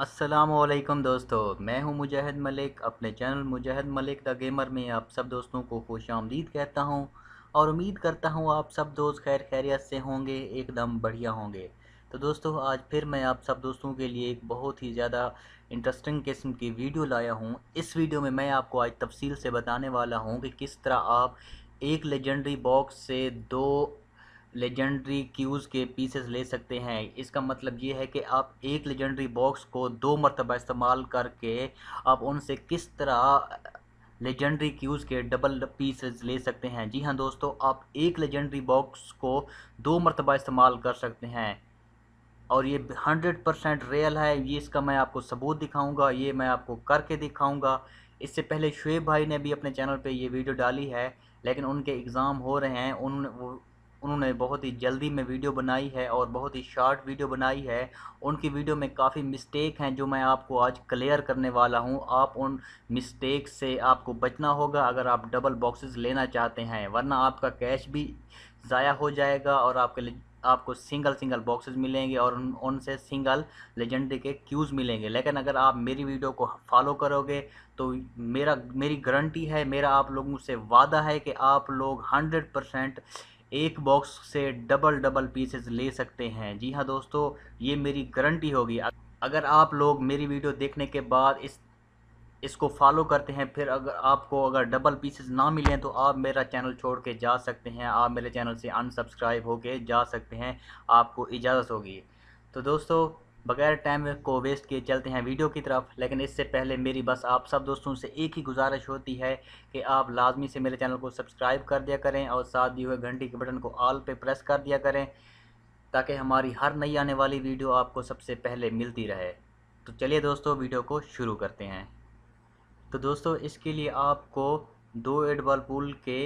असलम दोस्तों मैं हूं मुजाहिद मलिक अपने channel Mujahid Malik the gamer में आप सब दोस्तों को खुश आमदीद कहता हूं और उम्मीद करता हूं आप सब दोस्त खैर खैरियत से होंगे एकदम बढ़िया होंगे तो दोस्तों आज फिर मैं आप सब दोस्तों के लिए एक बहुत ही ज़्यादा इंटरेस्टिंग किस्म की वीडियो लाया हूँ इस वीडियो में मैं आपको आज तफसील से बताने वाला हूँ कि किस तरह आप एक लेजेंडरी बॉक्स से दो लेजेंडरी क्यूज़ के पीसेस ले सकते हैं इसका मतलब ये है कि आप एक लेजेंडरी बॉक्स को दो मरतबा इस्तेमाल करके आप उनसे किस तरह लेजेंडरी क्यूज़ के डबल पीसेस ले सकते हैं जी हाँ दोस्तों आप एक लेजेंडरी बॉक्स को दो मरतबा इस्तेमाल कर सकते हैं और ये हंड्रेड परसेंट रियल है ये इसका मैं आपको सबूत दिखाऊंगा ये मैं आपको करके दिखाऊंगा इससे पहले शुएब भाई ने भी अपने चैनल पे ये वीडियो डाली है लेकिन उनके एग्ज़ाम हो रहे हैं उन उन्होंने बहुत ही जल्दी में वीडियो बनाई है और बहुत ही शॉर्ट वीडियो बनाई है उनकी वीडियो में काफ़ी मिस्टेक हैं जो मैं आपको आज क्लियर करने वाला हूं आप उन मिस्टेक से आपको बचना होगा अगर आप डबल बॉक्सेस लेना चाहते हैं वरना आपका कैश भी ज़ाया हो जाएगा और आपके आपको सिंगल सिंगल बॉक्सेस मिलेंगे और उन उनसे सिंगल लेजेंडरी के क्यूज़ मिलेंगे लेकिन अगर आप मेरी वीडियो को फॉलो करोगे तो मेरा मेरी गारंटी है मेरा आप लोगों से वादा है कि आप लोग हंड्रेड परसेंट एक बॉक्स से डबल डबल पीसेस ले सकते हैं जी हाँ दोस्तों ये मेरी गारंटी होगी अगर आप लोग मेरी वीडियो देखने के बाद इस इसको फॉलो करते हैं फिर अगर आपको अगर डबल पीसेस ना मिलें तो आप मेरा चैनल छोड़ के जा सकते हैं आप मेरे चैनल से अनसब्सक्राइब होके जा सकते हैं आपको इजाज़त होगी तो दोस्तों बगैर टाइम को वेस्ट किए चलते हैं वीडियो की तरफ लेकिन इससे पहले मेरी बस आप सब दोस्तों से एक ही गुजारिश होती है कि आप लाजमी से मेरे चैनल को सब्सक्राइब कर दिया करें और साथ दिए हुए घंटी के बटन को ऑल पे प्रेस कर दिया करें ताकि हमारी हर नई आने वाली वीडियो आपको सबसे पहले मिलती रहे तो चलिए दोस्तों वीडियो को शुरू करते हैं तो दोस्तों इसके लिए आपको दो एडबल पुल के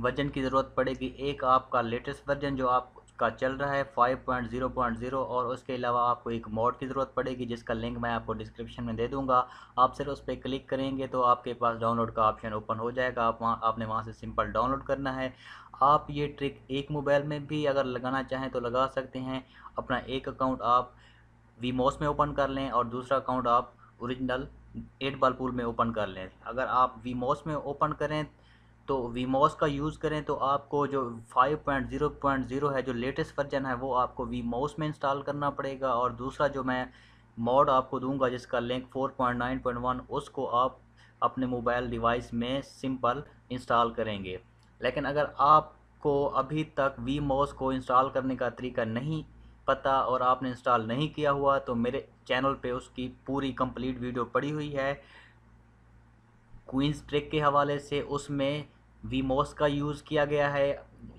वजन की ज़रूरत पड़ेगी एक आपका लेटेस्ट वर्जन जो आप का चल रहा है 5.0.0 और उसके अलावा आपको एक मोड की ज़रूरत पड़ेगी जिसका लिंक मैं आपको डिस्क्रिप्शन में दे दूंगा आप सिर्फ उस पर क्लिक करेंगे तो आपके पास डाउनलोड का ऑप्शन ओपन हो जाएगा आप वहाँ आपने वहाँ से सिंपल डाउनलोड करना है आप ये ट्रिक एक मोबाइल में भी अगर लगाना चाहें तो लगा सकते हैं अपना एक अकाउंट आप वीमोस में ओपन कर लें और दूसरा अकाउंट आप औरिजिनल एट बॉल में ओपन कर लें अगर आप वीमोस में ओपन करें तो वीमोस का यूज़ करें तो आपको जो 5.0.0 है जो लेटेस्ट वर्जन है वो आपको वीमोस में इंस्टॉल करना पड़ेगा और दूसरा जो मैं मॉड आपको दूंगा जिसका लिंक 4.9.1 उसको आप अपने मोबाइल डिवाइस में सिंपल इंस्टॉल करेंगे लेकिन अगर आपको अभी तक वी मोस को इंस्टॉल करने का तरीका नहीं पता और आपने इंस्टॉल नहीं किया हुआ तो मेरे चैनल पे उसकी पूरी कंप्लीट वीडियो पड़ी हुई है क्वींस ट्रिक के हवाले से उसमें वीमोस का यूज़ किया गया है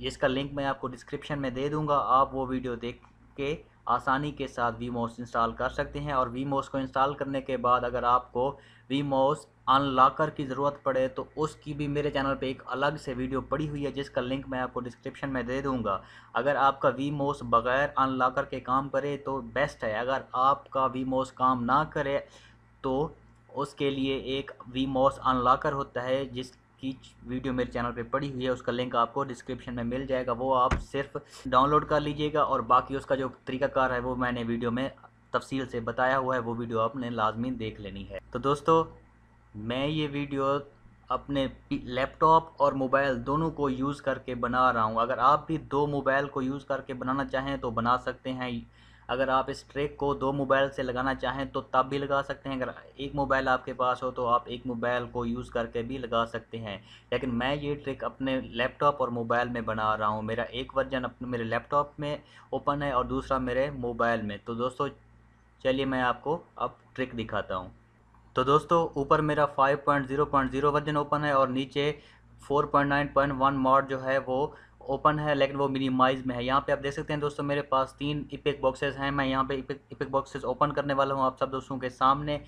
इसका लिंक मैं आपको डिस्क्रिप्शन में दे दूंगा आप वो वीडियो देख के आसानी के साथ वीमोस इंस्टॉल कर सकते हैं और वीमोस को इंस्टॉल करने के बाद अगर आपको वीमोस अनलॉकर की ज़रूरत पड़े तो उसकी भी मेरे चैनल पे एक अलग से वीडियो पड़ी हुई है जिसका लिंक मैं आपको डिस्क्रिप्शन में दे दूंगा अगर आपका वीमोस बगैर अनलॉकर के काम करे तो बेस्ट है अगर आपका वीमोस काम ना करे तो उसके लिए एक वीमोस अनलॉकर होता है जिस की वीडियो मेरे चैनल पे पड़ी हुई है उसका लिंक आपको डिस्क्रिप्शन में मिल जाएगा वो आप सिर्फ डाउनलोड कर लीजिएगा और बाकी उसका जो तरीकाकार है वो मैंने वीडियो में तफसील से बताया हुआ है वो वीडियो आपने लाजमी देख लेनी है तो दोस्तों मैं ये वीडियो अपने लैपटॉप और मोबाइल दोनों को यूज़ करके बना रहा हूँ अगर आप भी दो मोबाइल को यूज़ करके बनाना चाहें तो बना सकते हैं अगर आप इस ट्रैक को दो मोबाइल से लगाना चाहें तो तब भी लगा सकते हैं अगर एक मोबाइल आपके पास हो तो आप एक मोबाइल को यूज़ करके भी लगा सकते हैं लेकिन मैं ये ट्रिक अपने लैपटॉप और मोबाइल में बना रहा हूँ मेरा एक वर्जन अपने मेरे लैपटॉप में ओपन है और दूसरा मेरे मोबाइल में तो दोस्तों चलिए मैं आपको अब ट्रिक दिखाता हूँ तो दोस्तों ऊपर मेरा 5.0.0 वर्जन ओपन है और नीचे 4.9.1 मॉड जो है वो ओपन है लेकिन वो मिनिमाइज में है यहाँ पे आप देख सकते हैं दोस्तों मेरे पास तीन इपिक बॉक्सेस हैं मैं यहाँ पे इपिक इपिक बॉक्सेस ओपन करने वाला हूँ आप सब दोस्तों के सामने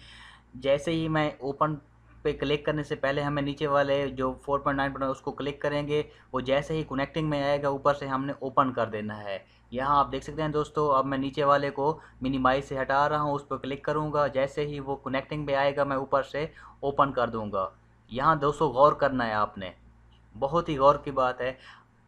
जैसे ही मैं ओपन पे क्लिक करने से पहले हमें नीचे वाले जो 4.9 पॉइंट उसको क्लिक करेंगे वो जैसे ही कनेक्टिंग में आएगा ऊपर से हमने ओपन कर देना है यहाँ आप देख सकते हैं दोस्तों अब मैं नीचे वाले को मिनिमाइज से हटा रहा हूँ उस पर क्लिक करूँगा जैसे ही वो कनेक्टिंग में आएगा मैं ऊपर से ओपन कर दूँगा यहाँ दोस्तों गौर करना है आपने बहुत ही गौर की बात है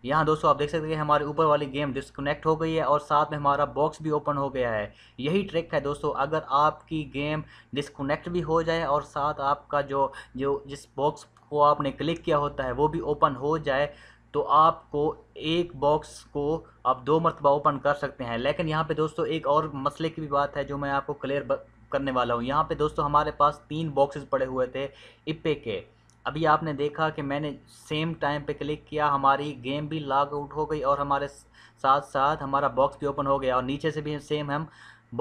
यहाँ दोस्तों आप देख सकते हैं हमारे ऊपर वाली गेम डिस्कनेक्ट हो गई है और साथ में हमारा बॉक्स भी ओपन हो गया है यही ट्रिक है दोस्तों अगर आपकी गेम डिस्कनेक्ट भी हो जाए और साथ आपका जो जो जिस बॉक्स को आपने क्लिक किया होता है वो भी ओपन हो जाए तो आपको एक बॉक्स को आप दो मरतबा ओपन कर सकते हैं लेकिन यहाँ पे दोस्तों एक और मसले की भी बात है जो मैं आपको क्लियर करने वाला हूँ यहाँ पे दोस्तों हमारे पास तीन बॉक्सेस पड़े हुए थे इप्पे के अभी आपने देखा कि मैंने सेम टाइम पे क्लिक किया हमारी गेम भी लॉग आउट हो गई और हमारे साथ साथ हमारा बॉक्स भी ओपन हो गया और नीचे से भी सेम हम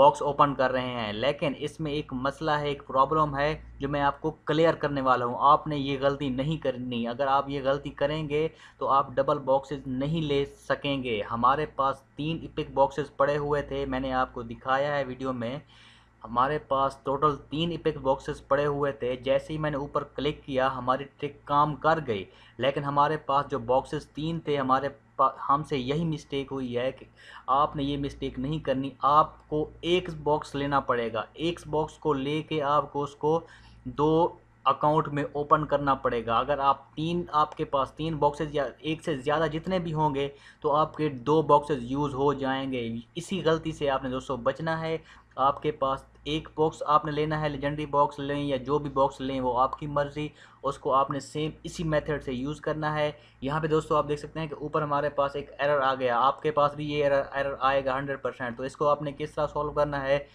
बॉक्स ओपन कर रहे हैं लेकिन इसमें एक मसला है एक प्रॉब्लम है जो मैं आपको क्लियर करने वाला हूँ आपने ये गलती नहीं करनी अगर आप ये गलती करेंगे तो आप डबल बॉक्सेस नहीं ले सकेंगे हमारे पास तीन इपिक बॉक्सेस पड़े हुए थे मैंने आपको दिखाया है वीडियो में हमारे पास टोटल तीन इपिक बॉक्सेस पड़े हुए थे जैसे ही मैंने ऊपर क्लिक किया हमारी ट्रिक काम कर गई लेकिन हमारे पास जो बॉक्सेस तीन थे हमारे हमसे यही मिस्टेक हुई है कि आपने ये मिस्टेक नहीं करनी आपको एक बॉक्स लेना पड़ेगा एक बॉक्स को लेके आपको उसको दो अकाउंट में ओपन करना पड़ेगा अगर आप तीन आपके पास तीन बॉक्सेस या एक से ज़्यादा जितने भी होंगे तो आपके दो बॉक्सेस यूज़ हो जाएंगे इसी गलती से आपने दोस्तों बचना है आपके पास एक बॉक्स आपने लेना है लेजेंडरी बॉक्स लें या जो भी बॉक्स लें वो आपकी मर्ज़ी उसको आपने सेम इसी मेथड से यूज़ करना है यहाँ पे दोस्तों आप देख सकते हैं कि ऊपर हमारे पास एक एरर आ गया आपके पास भी ये एरर एरर आएगा हंड्रेड परसेंट तो इसको आपने किस तरह सॉल्व करना है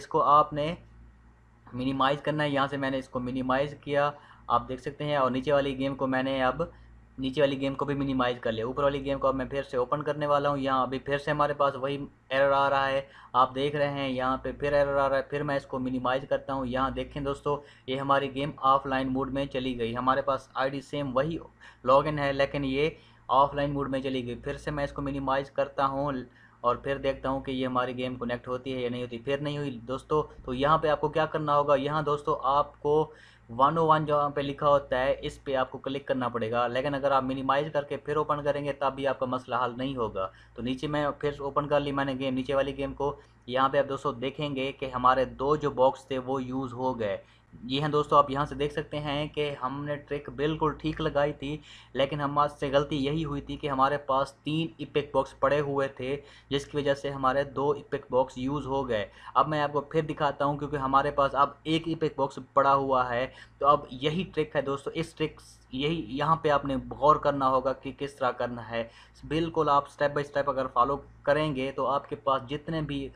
इसको आपने मिनिमाइज़ करना है यहाँ से मैंने इसको मिनिमाइज़ किया आप देख सकते हैं और नीचे वाली गेम को मैंने अब नीचे वाली गेम को भी मिनिमाइज़ कर लिया ऊपर वाली गेम को अब मैं फिर से ओपन करने वाला हूँ यहाँ अभी फिर से हमारे पास वही एरर आ रहा है आप देख रहे हैं यहाँ पे फिर एरर आ रहा है फिर मैं इसको मिनिमाइज़ करता हूँ यहाँ देखें दोस्तों ये हमारी गेम ऑफलाइन मोड में चली गई हमारे पास आईडी सेम वही लॉगिन है लेकिन ये ऑफलाइन मोड में चली गई फिर से मैं इसको मिनिमाइज़ करता हूँ और फिर देखता हूँ कि ये हमारी गेम कनेक्ट होती है या नहीं होती फिर नहीं हुई दोस्तों तो यहाँ पे आपको क्या करना होगा यहाँ दोस्तों आपको वन ओ वन जहाँ पे लिखा होता है इस पे आपको क्लिक करना पड़ेगा लेकिन अगर आप मिनिमाइज़ करके फिर ओपन करेंगे तब भी आपका मसला हल नहीं होगा तो नीचे मैं फिर ओपन कर ली मैंने गेम नीचे वाली गेम को यहाँ पे आप दोस्तों देखेंगे कि हमारे दो जो बॉक्स थे वो यूज़ हो गए ये हैं हाँ दोस्तों आप यहाँ से देख सकते हैं कि हमने ट्रिक बिल्कुल ठीक लगाई थी लेकिन हमारे से गलती यही हुई थी कि हमारे पास तीन इपिक बॉक्स पड़े हुए थे जिसकी वजह से हमारे दो इपिक बॉक्स यूज़ हो गए अब मैं आपको फिर दिखाता हूँ क्योंकि हमारे पास अब एक इपिक बॉक्स पड़ा हुआ है तो अब यही ट्रिक है दोस्तों इस ट्रिक यही यहाँ पे आपने गौर करना होगा कि किस तरह करना है बिल्कुल आप स्टेप बाय स्टेप अगर फॉलो करेंगे तो आपके पास जितने भी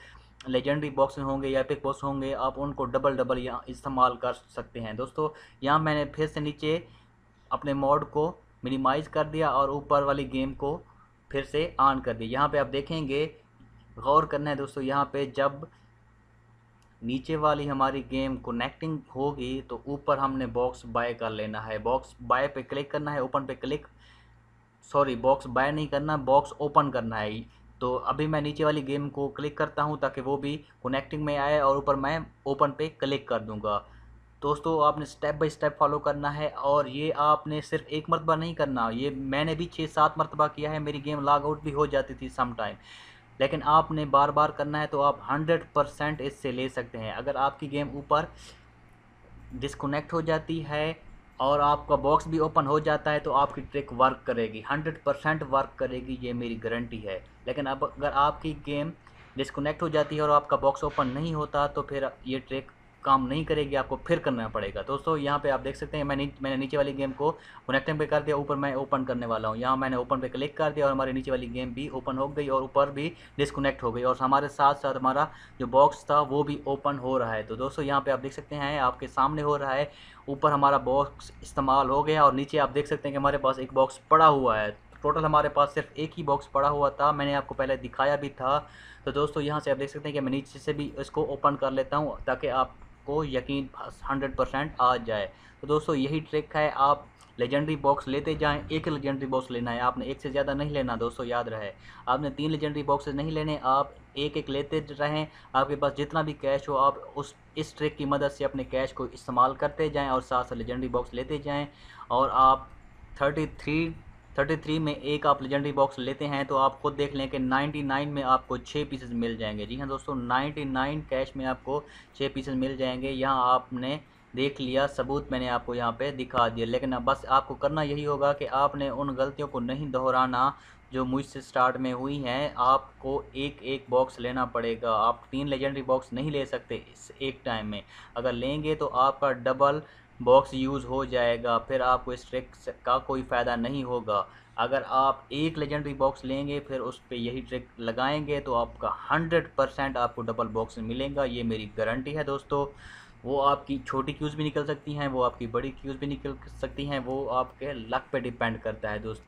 लेजेंडरी बॉक्स होंगे या पिक बॉक्स होंगे आप उनको डबल डबल यहाँ इस्तेमाल कर सकते हैं दोस्तों यहाँ मैंने फिर से नीचे अपने मॉड को मिनिमाइज कर दिया और ऊपर वाली गेम को फिर से ऑन कर दिया यहाँ पे आप देखेंगे गौर करना है दोस्तों यहाँ पे जब नीचे वाली हमारी गेम कनेक्टिंग होगी तो ऊपर हमने बॉक्स बाय कर लेना है बॉक्स बाय पे क्लिक करना है ओपन पे क्लिक सॉरी बॉक्स बाय नहीं करना बॉक्स ओपन करना है तो अभी मैं नीचे वाली गेम को क्लिक करता हूँ ताकि वो भी कनेक्टिंग में आए और ऊपर मैं ओपन पे क्लिक कर दूँगा दोस्तों आपने स्टेप बाय स्टेप फॉलो करना है और ये आपने सिर्फ एक मरतबा नहीं करना ये मैंने भी छः सात मरतबा किया है मेरी गेम लॉग आउट भी हो जाती थी सम टाइम लेकिन आपने बार बार करना है तो आप हंड्रेड परसेंट इससे ले सकते हैं अगर आपकी गेम ऊपर डिसकनेक्ट हो जाती है और आपका बॉक्स भी ओपन हो जाता है तो आपकी ट्रिक वर्क करेगी 100 परसेंट वर्क करेगी ये मेरी गारंटी है लेकिन अब अगर आपकी गेम डिस्कनेक्ट हो जाती है और आपका बॉक्स ओपन नहीं होता तो फिर ये ट्रिक काम नहीं करेगी आपको फिर करना पड़ेगा दोस्तों यहाँ पे आप देख सकते हैं मैं नी, मैंने नीचे वाली गेम को कनेक्टिंग पे कर दिया ऊपर मैं ओपन करने वाला हूँ यहाँ मैंने ओपन पे क्लिक कर दिया और हमारी नीचे वाली गेम भी ओपन हो गई और ऊपर भी डिस्कनेक्ट हो गई और हमारे साथ साथ हमारा जो बॉक्स था वो भी ओपन हो रहा है तो दोस्तों यहाँ पर आप देख सकते हैं आपके सामने हो रहा है ऊपर हमारा बॉक्स इस्तेमाल हो गया और नीचे आप देख सकते हैं कि हमारे पास एक बॉक्स पड़ा हुआ है टोटल हमारे पास सिर्फ एक ही बॉक्स पड़ा हुआ था मैंने आपको पहले दिखाया भी था तो दोस्तों यहाँ से आप देख सकते हैं कि मैं नीचे से भी इसको ओपन कर लेता हूँ ताकि आप को यकीन हंड्रेड परसेंट आ जाए तो दोस्तों यही ट्रिक है आप लेजेंडरी बॉक्स लेते जाएं एक लेजेंडरी बॉक्स लेना है आपने एक से ज़्यादा नहीं लेना दोस्तों याद रहे आपने तीन लेजेंडरी बॉक्सेस नहीं लेने आप एक एक लेते रहें आपके पास जितना भी कैश हो आप उस इस ट्रिक की मदद से अपने कैश को इस्तेमाल करते जाएं और साथ साथ लेजेंडरी बॉक्स लेते जाएं और आप थर्टी थ्री 33 में एक आप लेजेंडरी बॉक्स लेते हैं तो आप खुद देख लें कि 99 में आपको छः पीसेस मिल जाएंगे जी हाँ दोस्तों 99 कैश में आपको छः पीसेस मिल जाएंगे यहाँ आपने देख लिया सबूत मैंने आपको यहाँ पे दिखा दिया लेकिन बस आपको करना यही होगा कि आपने उन गलतियों को नहीं दोहराना जो मुझसे स्टार्ट में हुई हैं आपको एक एक बॉक्स लेना पड़ेगा आप तीन लेजेंडरी बॉक्स नहीं ले सकते इस एक टाइम में अगर लेंगे तो आपका डबल बॉक्स यूज़ हो जाएगा फिर आपको इस ट्रिक का कोई फ़ायदा नहीं होगा अगर आप एक लेजेंडरी बॉक्स लेंगे फिर उस पर यही ट्रिक लगाएंगे तो आपका हंड्रेड परसेंट आपको डबल बॉक्स मिलेगा ये मेरी गारंटी है दोस्तों वो आपकी छोटी क्यूज़ भी निकल सकती हैं वो आपकी बड़ी क्यूज़ भी निकल सकती हैं वो आपके लक पे डिपेंड करता है दोस्त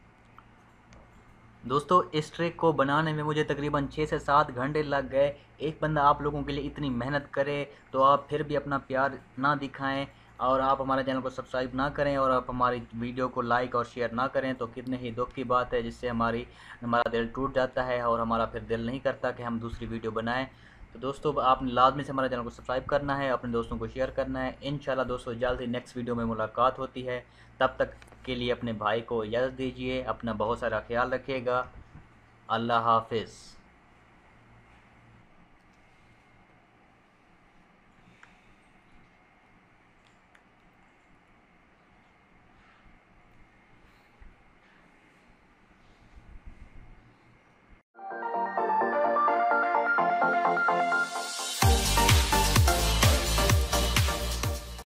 दोस्तों इस ट्रिक को बनाने में मुझे तकरीबन छः से सात घंटे लग गए एक बंदा आप लोगों के लिए इतनी मेहनत करे तो आप फिर भी अपना प्यार ना दिखाएं और आप हमारे चैनल को सब्सक्राइब ना करें और आप हमारी वीडियो को लाइक और शेयर ना करें तो कितने ही दुख की बात है जिससे हमारी हमारा दिल टूट जाता है और हमारा फिर दिल नहीं करता कि हम दूसरी वीडियो बनाएं तो दोस्तों आपने लाजमी से हमारे चैनल को सब्सक्राइब करना है अपने दोस्तों को शेयर करना है इन दोस्तों जल्द ही नेक्स्ट वीडियो में मुलाकात होती है तब तक के लिए अपने भाई को इजाज़त दीजिए अपना बहुत सारा ख्याल रखिएगा अल्लाह हाफिज़